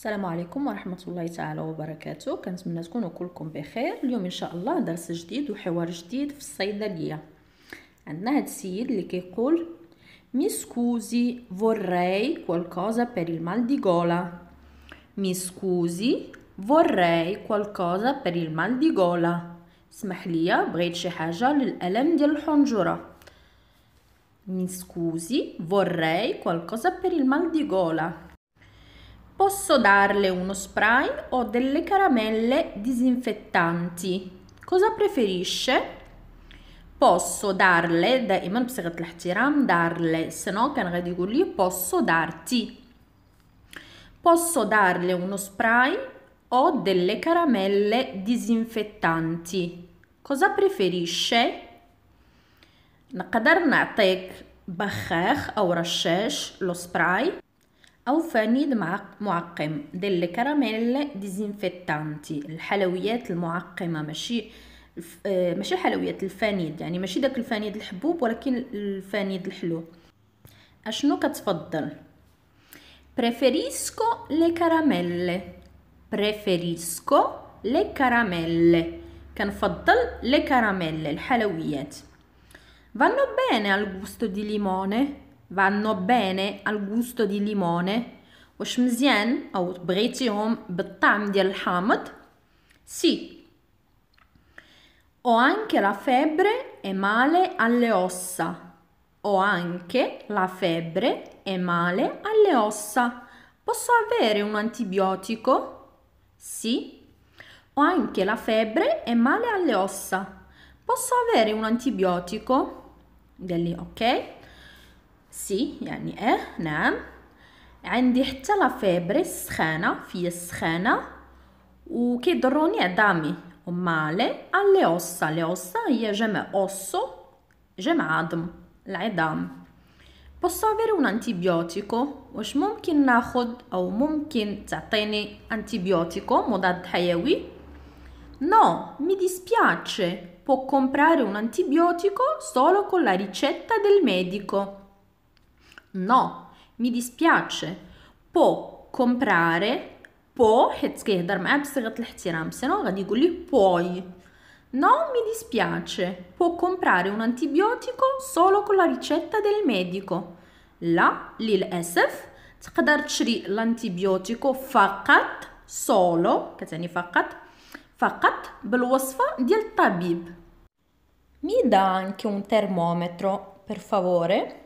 السلام عليكم ورحمة الله تعالى وبركاته كنتمنى تكونوا كلكم بخير اليوم إن شاء الله درس جديد وحوار جديد في الصيدلية عندنا هاد السيد اللي كيقول مي سكوزي vorrei qualcosa per il mal di gola مي سكوزي vorrei qualcosa per il mal di gola اسمح ليا بغيت شي حاجة للألم ديال الحنجرة مي سكوزي vorrei qualcosa per il mal di gola posso darle uno spray o delle caramelle disinfettanti. Cosa preferisce? بوسو دارلي دائما بصيغه الاحترام دارلي سنو كان غادي يقول لي posso darti. Posso darle uno spray o delle caramelle disinfettanti cosa preferisce نقدر نعطيك بخاخ او رشاش لو سبراي او فانيد معقم ديال الكراميل ديزينفيتانتي الحلويات المعقمه ماشي آه، ماشي الحلويات الفانيد يعني ماشي داك الفانيد الحبوب ولكن الفانيد الحلو اشنو كتفضل بريفيريسكو لي كراميل بريفيريسكو لي كراميل كنفضل لي كراميل الحلويات فانو بيني على غوستو دي ليمونه vanno bene al gusto di limone وش مزيان أو بغيتيهم بالطعم ديال الحامض sì ho anche la febbre e male alle ossa ho anche la febbre e male alle ossa posso avere un antibiotico? sì ho anche la febbre e male alle ossa posso avere un antibiotico? Delli, ok? سي يعني اه نعم عندي حتى لا فيبري السخانه في السخانه وكيضروني عظامي مالي alle ossa le ossa هي جمع osso جمع عظم العظام posso avere un antibiotico واش ممكن ناخد او ممكن تعطيني antibiotico مضاد حيوي no mi dispiace può comprare un antibiotico solo con la ricetta del medico No, mi dispiace. Può comprare può حيت كيهضر معاه بصيغه الاحترام سينو غادي يقول ليه puoi No, mi dispiace. Può comprare un antibiotico solo con la ricetta del medico. La, لا للأسف تقدر تشري الانتيبيوتيكو فقط سولو كتعني facat, facat, bluosfa del tabib. Mi dà anche un termometro, per favore?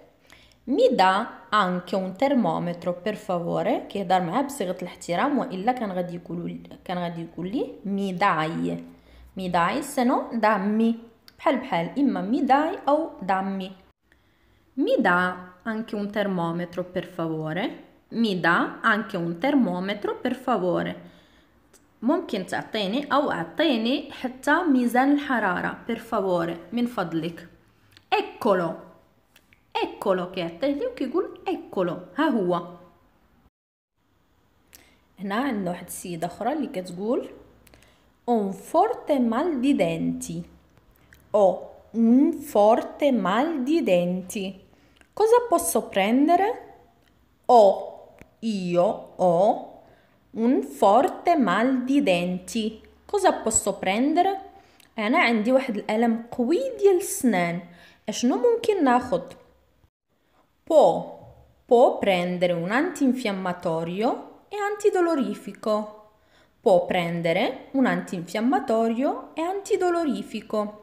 Mi dà anche un termometro per favore كيهضر معاه بصيغه الاحترام والا كان غادي يقولوا كان غادي يقول لي مي داي مي داي سنو دامي بحال بحال اما مي داي او دامي mi dà anche un termometro per favore mi dà anche un termometro per favore ممكن تعطيني او اعطيني حتى ميزان الحراره per favore من فضلك eccolo ايكولو كيعطيه وكيقول ايكولو ها هو هنا عندنا واحد السيده اخرى اللي كتقول اون forte مال دي دنتي او un forte mal di denti cosa posso prendere o io ho un forte mal di denti cosa posso prendere انا عندي واحد الالم قوي ديال السنان اشنو ممكن ناخذ Può, può prendere un antinfiammatorio e antidolorifico. Può prendere un antinfiammatorio e antidolorifico.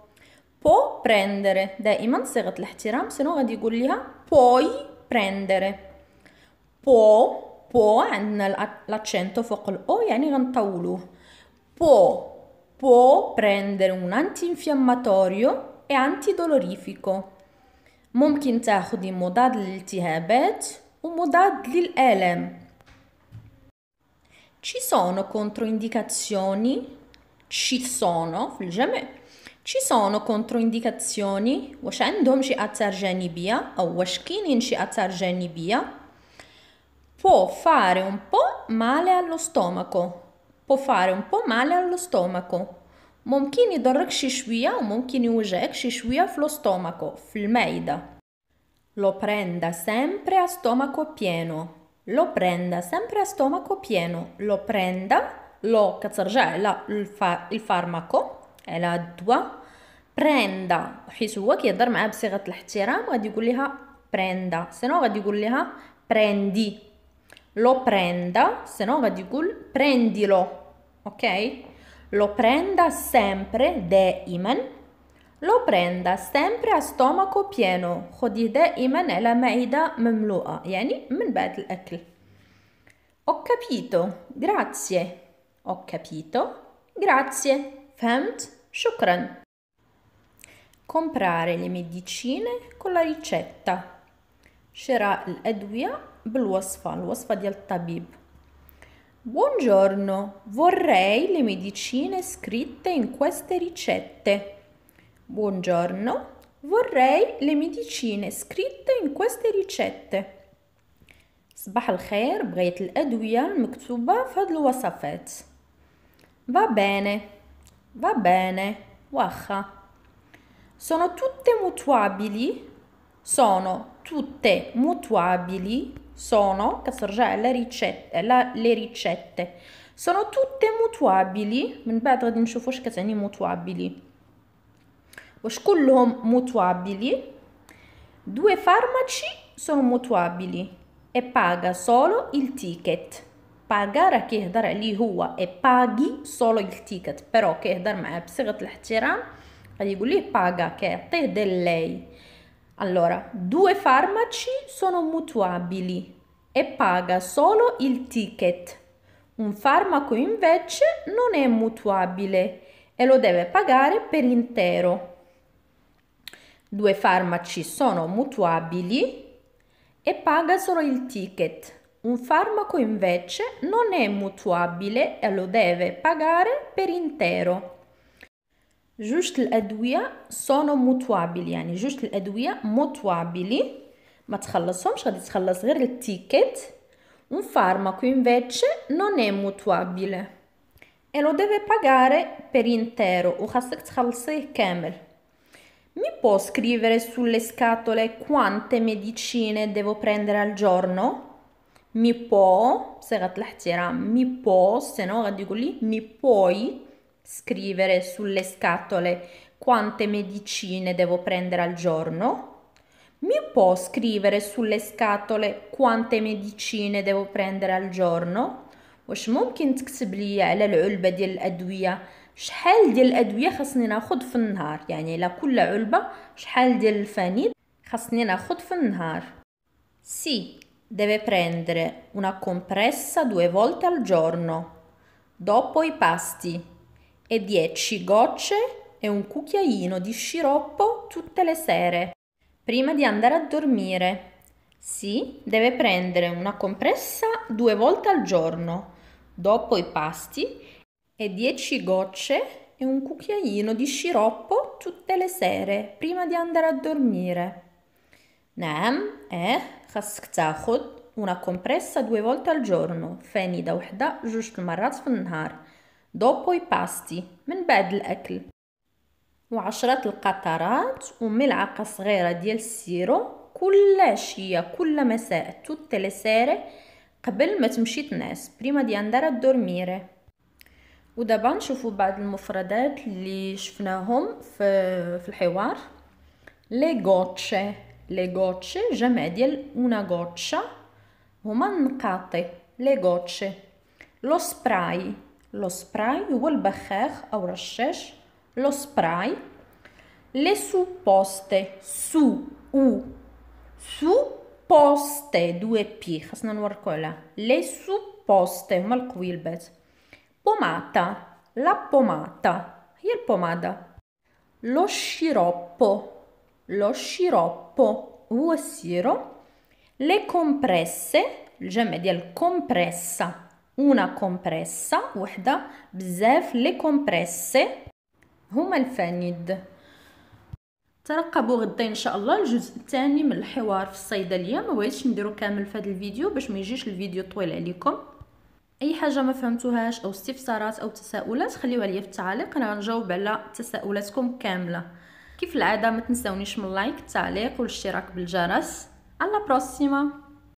può prendere دائما صيغة الاحترام شنو غادي يقول ليها puoi prendere può può عندنا l'accento فوق الاو يعني غنطولوه può può prendere un antinfiammatorio e antidolorifico ممكن تاخدي مضاد للالتهابات ومضاد للآلام Ci sono controindicazioni? Ci sono في الجمع Ci sono controindicazioni واش عندهم شي أثار جانبية أو واش كاينين شي أثار جانبية può fare un po' male allo stomaco può fare un po' male allo stomaco ممكن يضرك شي شوية وممكن يوجعك شي شوية في lo stomaco, في المعدة. Lo prenda sempre a stomaco pieno. Lo prenda sempre a stomaco pieno. Lo prenda, lo كترجع على الفارماكو على الدواء بريندا حيت هو كيهضر معاها بصيغه الاحترام غادي يقول لها بريندا سينو غادي يقول لها بريندي لو بريندا سينو غادي يقول برينديلو اوكي lo prenda sempre de iman. Lo prenda sempre a stomaco pieno. خذي دائما على معدة مملوءة يعني من بعد الأكل. Ho capito. Grazie. Ho capito. Grazie. فهمت. شكرا. Comprare le medicine con la ricetta. شراء الأدوية بالوصفة الوصفة ديال الطبيب. Buongiorno, vorrei le medicine scritte in queste ricette. Buongiorno, vorrei le medicine scritte in queste ricette. صباح الخير بغيت الأدوية المكتوبة في هاد الوصفات Va bene, va bene, waha. Sono tutte mutuabili? Sono tutte mutuabili? sono, Casargella, ricette, la, le ricette. Sono tutte mutuabili, من بعد غادي نشوف واش كتعني mutuabili. واش كلهم mutuabili? Due farmaci sono mutuabili e paga solo il ticket. باغا راه كيهضر عليه هو اي باغي سولو التيكت برو كيهضر معاه بصيغه الاحترام غادي يقول ليه باغا كيعطيه ديال لاي allora, due farmaci sono mutuabili e paga solo il ticket. Un farmaco invece non è mutuabile e lo deve pagare per intero. Due farmaci sono mutuabili e paga solo il ticket. Un farmaco invece non è mutuabile e lo deve pagare per intero. جوجة الأدوية سونو موطوابيل يعني جوجة الأدوية موطوابيلي ما تخلصهمش غادي تخلص غير التيكيت un farmaco invece non è mutuabile e lo deve pagare per intero u خاصك تخلصيه كامل mi può scrivere sulle scatole quante medicine devo prendere al giorno? Mi può, se غتلاحظتي راه mi può, se no mi puoi scrivere sulle scatole quante medicine devo prendere al giorno? Mi può scrivere sulle scatole quante medicine devo prendere al giorno? واش ممكن تكتب لي على العلبة ديال الأدوية شحال ديال الأدوية خاصني ناخد في النهار يعني على كل علبة شحال ديال الفانيد خاصني ناخد في النهار Sì, deve prendere una compressa due volte al giorno dopo i pasti e 10 gocce e un cucchiaino di sciroppo tutte le sere, prima di andare a dormire. Sì, deve prendere una compressa due volte al giorno, dopo i pasti, e 10 gocce e un cucchiaino di sciroppo tutte le sere, prima di andare a dormire. نعم اه خاصك una compressa due volte al giorno فانيدة وحدة جوج المرات في النهار دوبوي باستي من بعد الأكل وعشرات القطرات وملعقة صغيرة ديال السيرو كل عشية كل مساء توت le قبل ما تمشي تنعس بريما دي اندارا a ودابا نشوفوا بعض المفردات اللي شفناهم في في الحوار لي غوتشي لي غوتشي جمع ديال اونا غوتشا هما النقاطي لي غوتشي لو سبراي lo spray والبخاخ أو رشاش lo spray le supposte su u supposte due p خصنا نوركو على le supposte هما القويلبات pomata la pomata il pomada lo sciroppo lo sciroppo u السيرو le compresse il gemme الجمع ديال compressa اونا كومبريسا وحدة بزاف لي كومبريسي هما الفانيد ترقبوا غدا ان شاء الله الجزء الثاني من الحوار في الصيدليه ما بغيتش نديرو كامل في هذا الفيديو باش ما يجيش الفيديو طويل عليكم اي حاجه ما فهمتوهاش او استفسارات او تساؤلات خليوها ليا في التعليق انا غنجاوب على تساؤلاتكم كامله كيف العاده ما تنساونيش من لايك التعليق والاشتراك بالجرس على بروسيما